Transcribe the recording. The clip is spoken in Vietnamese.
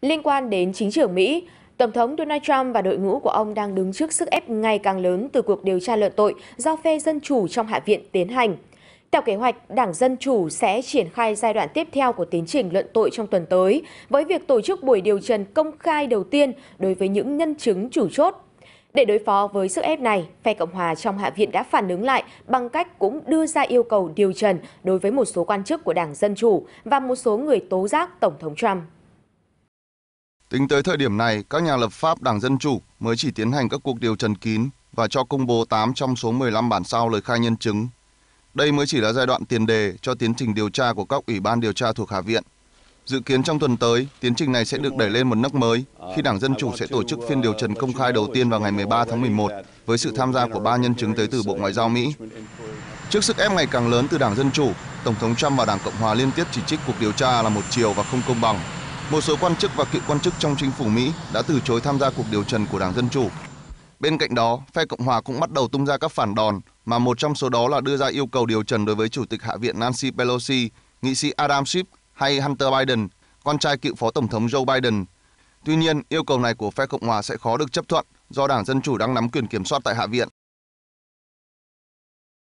Liên quan đến chính trường Mỹ, Tổng thống Donald Trump và đội ngũ của ông đang đứng trước sức ép ngày càng lớn từ cuộc điều tra luận tội do phe Dân Chủ trong Hạ viện tiến hành. Theo kế hoạch, Đảng Dân Chủ sẽ triển khai giai đoạn tiếp theo của tiến trình luận tội trong tuần tới, với việc tổ chức buổi điều trần công khai đầu tiên đối với những nhân chứng chủ chốt. Để đối phó với sức ép này, phe Cộng hòa trong Hạ viện đã phản ứng lại bằng cách cũng đưa ra yêu cầu điều trần đối với một số quan chức của Đảng Dân Chủ và một số người tố giác Tổng thống Trump. Tính tới thời điểm này, các nhà lập pháp Đảng Dân Chủ mới chỉ tiến hành các cuộc điều trần kín và cho công bố 8 trong số 15 bản sao lời khai nhân chứng. Đây mới chỉ là giai đoạn tiền đề cho tiến trình điều tra của các ủy ban điều tra thuộc Hạ viện. Dự kiến trong tuần tới, tiến trình này sẽ được đẩy lên một nấc mới khi Đảng Dân Chủ sẽ tổ chức phiên điều trần công khai đầu tiên vào ngày 13 tháng 11 với sự tham gia của ba nhân chứng tới từ Bộ Ngoại giao Mỹ. Trước sức ép ngày càng lớn từ Đảng Dân Chủ, Tổng thống Trump và Đảng Cộng Hòa liên tiếp chỉ trích cuộc điều tra là một chiều và không công bằng một số quan chức và cựu quan chức trong chính phủ Mỹ đã từ chối tham gia cuộc điều trần của Đảng Dân Chủ. Bên cạnh đó, phe Cộng hòa cũng bắt đầu tung ra các phản đòn, mà một trong số đó là đưa ra yêu cầu điều trần đối với Chủ tịch Hạ viện Nancy Pelosi, nghị sĩ Adam Schiff hay Hunter Biden, con trai cựu Phó Tổng thống Joe Biden. Tuy nhiên, yêu cầu này của phe Cộng hòa sẽ khó được chấp thuận do Đảng Dân Chủ đang nắm quyền kiểm soát tại Hạ viện.